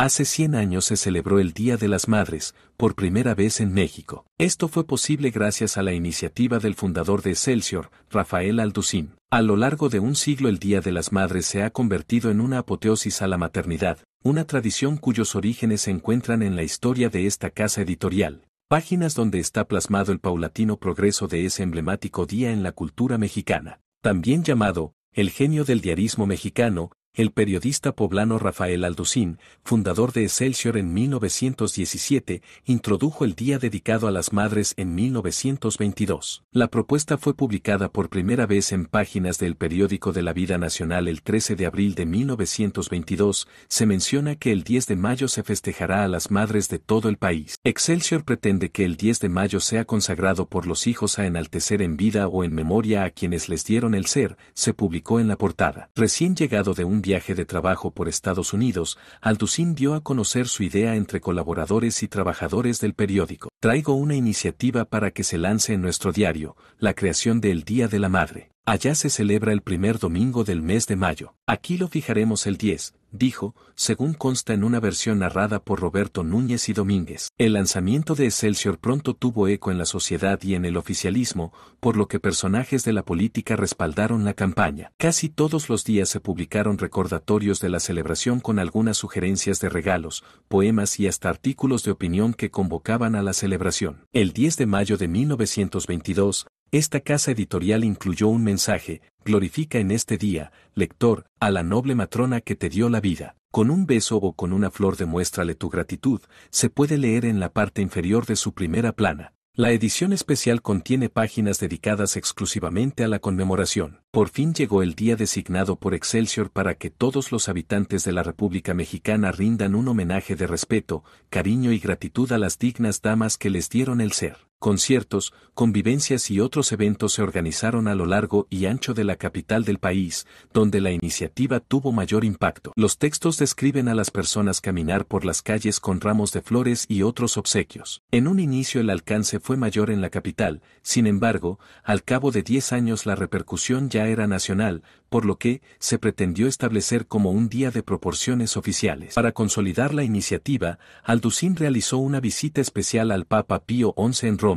Hace 100 años se celebró el Día de las Madres, por primera vez en México. Esto fue posible gracias a la iniciativa del fundador de Excelsior, Rafael Alducín. A lo largo de un siglo el Día de las Madres se ha convertido en una apoteosis a la maternidad, una tradición cuyos orígenes se encuentran en la historia de esta casa editorial. Páginas donde está plasmado el paulatino progreso de ese emblemático día en la cultura mexicana. También llamado, el genio del diarismo mexicano, el periodista poblano Rafael Alducín, fundador de Excelsior en 1917, introdujo el día dedicado a las madres en 1922. La propuesta fue publicada por primera vez en páginas del periódico de la vida nacional el 13 de abril de 1922. Se menciona que el 10 de mayo se festejará a las madres de todo el país. Excelsior pretende que el 10 de mayo sea consagrado por los hijos a enaltecer en vida o en memoria a quienes les dieron el ser, se publicó en la portada. Recién llegado de un viaje de trabajo por Estados Unidos, Alducín dio a conocer su idea entre colaboradores y trabajadores del periódico. Traigo una iniciativa para que se lance en nuestro diario, la creación del Día de la Madre. Allá se celebra el primer domingo del mes de mayo. Aquí lo fijaremos el 10, dijo, según consta en una versión narrada por Roberto Núñez y Domínguez. El lanzamiento de Excelsior pronto tuvo eco en la sociedad y en el oficialismo, por lo que personajes de la política respaldaron la campaña. Casi todos los días se publicaron recordatorios de la celebración con algunas sugerencias de regalos, poemas y hasta artículos de opinión que convocaban a la celebración. El 10 de mayo de 1922, esta casa editorial incluyó un mensaje, glorifica en este día, lector, a la noble matrona que te dio la vida. Con un beso o con una flor demuéstrale tu gratitud, se puede leer en la parte inferior de su primera plana. La edición especial contiene páginas dedicadas exclusivamente a la conmemoración. Por fin llegó el día designado por Excelsior para que todos los habitantes de la República Mexicana rindan un homenaje de respeto, cariño y gratitud a las dignas damas que les dieron el ser conciertos, convivencias y otros eventos se organizaron a lo largo y ancho de la capital del país, donde la iniciativa tuvo mayor impacto. Los textos describen a las personas caminar por las calles con ramos de flores y otros obsequios. En un inicio el alcance fue mayor en la capital, sin embargo, al cabo de 10 años la repercusión ya era nacional, por lo que, se pretendió establecer como un día de proporciones oficiales. Para consolidar la iniciativa, Alducín realizó una visita especial al Papa Pío XI en Roma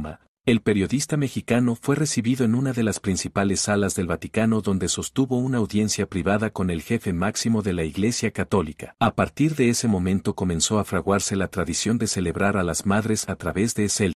el periodista mexicano fue recibido en una de las principales salas del Vaticano donde sostuvo una audiencia privada con el jefe máximo de la Iglesia Católica. A partir de ese momento comenzó a fraguarse la tradición de celebrar a las madres a través de ese